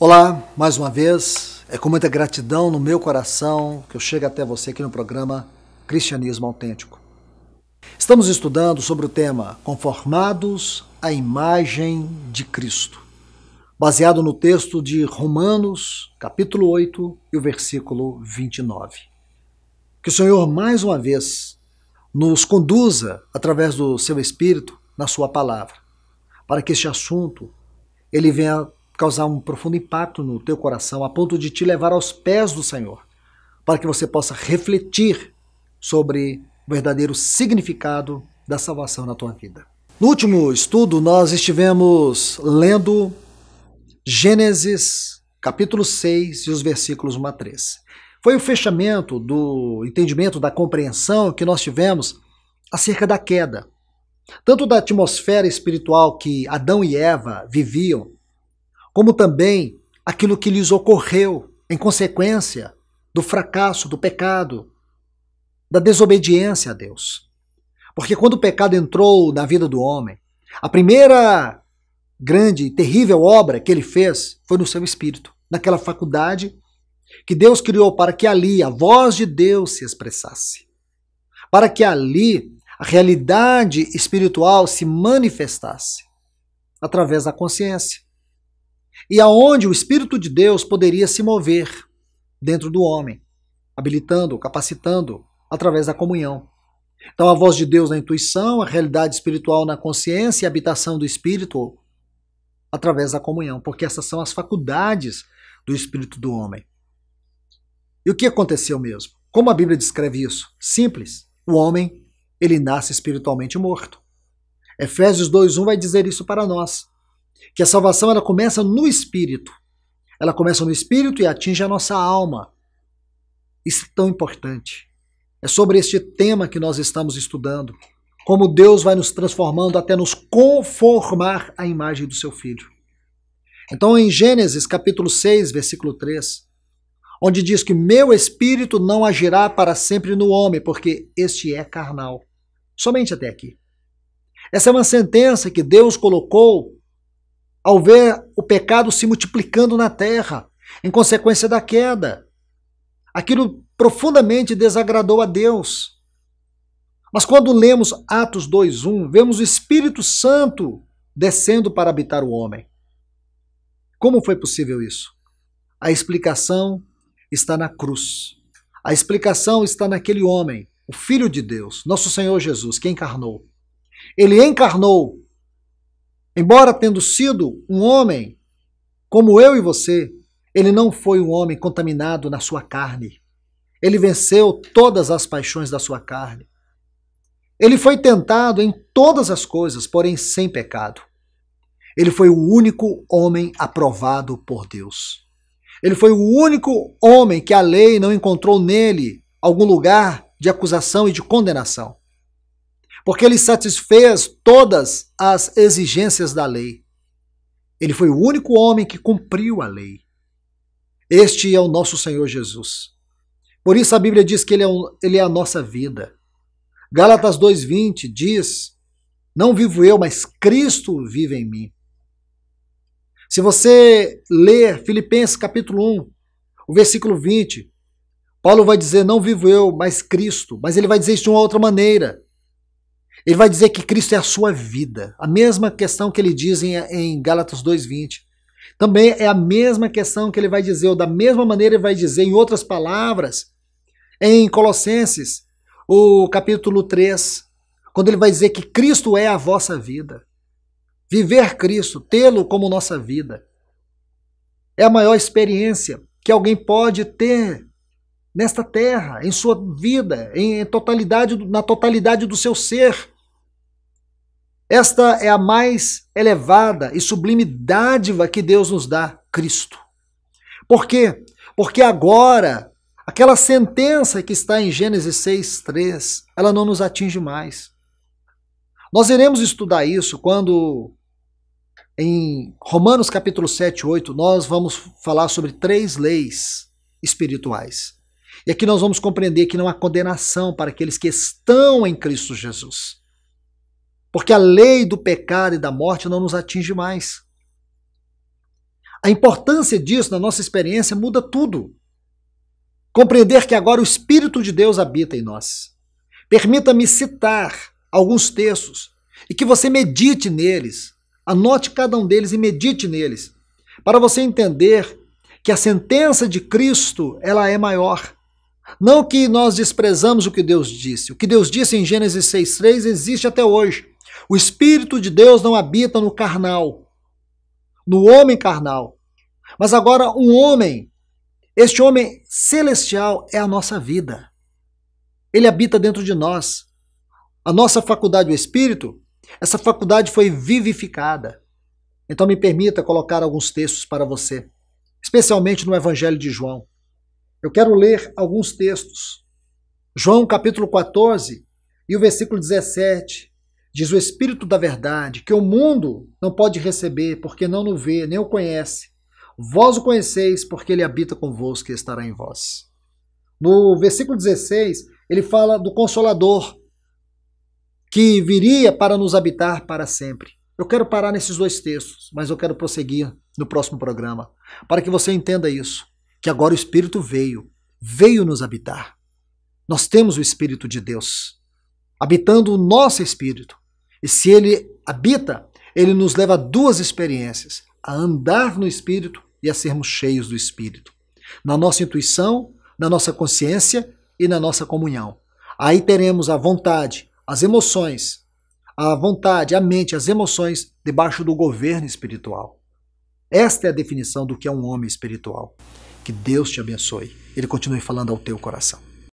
Olá, mais uma vez. É com muita gratidão no meu coração que eu chego até você aqui no programa Cristianismo Autêntico. Estamos estudando sobre o tema Conformados à Imagem de Cristo, baseado no texto de Romanos, capítulo 8 e o versículo 29. Que o Senhor, mais uma vez, nos conduza através do seu Espírito na sua palavra, para que este assunto ele venha causar um profundo impacto no teu coração a ponto de te levar aos pés do Senhor, para que você possa refletir sobre o verdadeiro significado da salvação na tua vida. No último estudo, nós estivemos lendo Gênesis, capítulo 6 e os versículos 1 a 3. Foi o fechamento do entendimento, da compreensão que nós tivemos acerca da queda, tanto da atmosfera espiritual que Adão e Eva viviam como também aquilo que lhes ocorreu em consequência do fracasso, do pecado, da desobediência a Deus. Porque quando o pecado entrou na vida do homem, a primeira grande e terrível obra que ele fez foi no seu espírito, naquela faculdade que Deus criou para que ali a voz de Deus se expressasse, para que ali a realidade espiritual se manifestasse através da consciência e aonde o Espírito de Deus poderia se mover dentro do homem, habilitando, capacitando através da comunhão. Então, a voz de Deus na intuição, a realidade espiritual na consciência e a habitação do Espírito através da comunhão, porque essas são as faculdades do Espírito do homem. E o que aconteceu mesmo? Como a Bíblia descreve isso? Simples. O homem, ele nasce espiritualmente morto. Efésios 2:1 vai dizer isso para nós que a salvação ela começa no espírito. Ela começa no espírito e atinge a nossa alma. Isso é tão importante. É sobre este tema que nós estamos estudando. Como Deus vai nos transformando até nos conformar à imagem do seu filho. Então, em Gênesis capítulo 6, versículo 3, onde diz que meu espírito não agirá para sempre no homem, porque este é carnal. Somente até aqui. Essa é uma sentença que Deus colocou ao ver o pecado se multiplicando na terra, em consequência da queda. Aquilo profundamente desagradou a Deus. Mas quando lemos Atos 2:1, vemos o Espírito Santo descendo para habitar o homem. Como foi possível isso? A explicação está na cruz. A explicação está naquele homem, o Filho de Deus, nosso Senhor Jesus, que encarnou. Ele encarnou Embora tendo sido um homem como eu e você, ele não foi um homem contaminado na sua carne. Ele venceu todas as paixões da sua carne. Ele foi tentado em todas as coisas, porém sem pecado. Ele foi o único homem aprovado por Deus. Ele foi o único homem que a lei não encontrou nele algum lugar de acusação e de condenação porque ele satisfez todas as exigências da lei. Ele foi o único homem que cumpriu a lei. Este é o nosso Senhor Jesus. Por isso a Bíblia diz que ele é, um, ele é a nossa vida. Gálatas 2,20 diz: Não vivo eu, mas Cristo vive em mim. Se você ler Filipenses capítulo 1, o versículo 20, Paulo vai dizer: Não vivo eu, mas Cristo. Mas ele vai dizer isso de uma outra maneira. Ele vai dizer que Cristo é a sua vida. A mesma questão que ele diz em, em Gálatas 2,20. Também é a mesma questão que ele vai dizer, ou da mesma maneira ele vai dizer em outras palavras, em Colossenses, o capítulo 3, quando ele vai dizer que Cristo é a vossa vida. Viver Cristo, tê-lo como nossa vida, é a maior experiência que alguém pode ter nesta terra, em sua vida, em totalidade, na totalidade do seu ser. Esta é a mais elevada e sublime dádiva que Deus nos dá, Cristo. Por quê? Porque agora, aquela sentença que está em Gênesis 6, 3, ela não nos atinge mais. Nós iremos estudar isso quando, em Romanos capítulo 7, 8, nós vamos falar sobre três leis espirituais. E aqui nós vamos compreender que não há condenação para aqueles que estão em Cristo Jesus. Porque a lei do pecado e da morte não nos atinge mais. A importância disso na nossa experiência muda tudo. Compreender que agora o Espírito de Deus habita em nós. Permita-me citar alguns textos e que você medite neles. Anote cada um deles e medite neles, para você entender que a sentença de Cristo, ela é maior. Não que nós desprezamos o que Deus disse. O que Deus disse em Gênesis 6,3 existe até hoje. O Espírito de Deus não habita no carnal, no homem carnal. Mas agora, um homem, este homem celestial é a nossa vida. Ele habita dentro de nós. A nossa faculdade, o Espírito, essa faculdade foi vivificada. Então, me permita colocar alguns textos para você, especialmente no Evangelho de João. Eu quero ler alguns textos. João capítulo 14 e o versículo 17 diz: O Espírito da Verdade, que o mundo não pode receber, porque não o vê, nem o conhece. Vós o conheceis, porque ele habita convosco e estará em vós. No versículo 16, ele fala do Consolador, que viria para nos habitar para sempre. Eu quero parar nesses dois textos, mas eu quero prosseguir no próximo programa, para que você entenda isso que agora o Espírito veio, veio nos habitar. Nós temos o Espírito de Deus habitando o nosso espírito. E se ele habita, ele nos leva a duas experiências: a andar no espírito e a sermos cheios do espírito. Na nossa intuição, na nossa consciência e na nossa comunhão. Aí teremos a vontade, as emoções, a vontade, a mente, as emoções debaixo do governo espiritual. Esta é a definição do que é um homem espiritual. Que Deus te abençoe. Ele continue falando ao teu coração.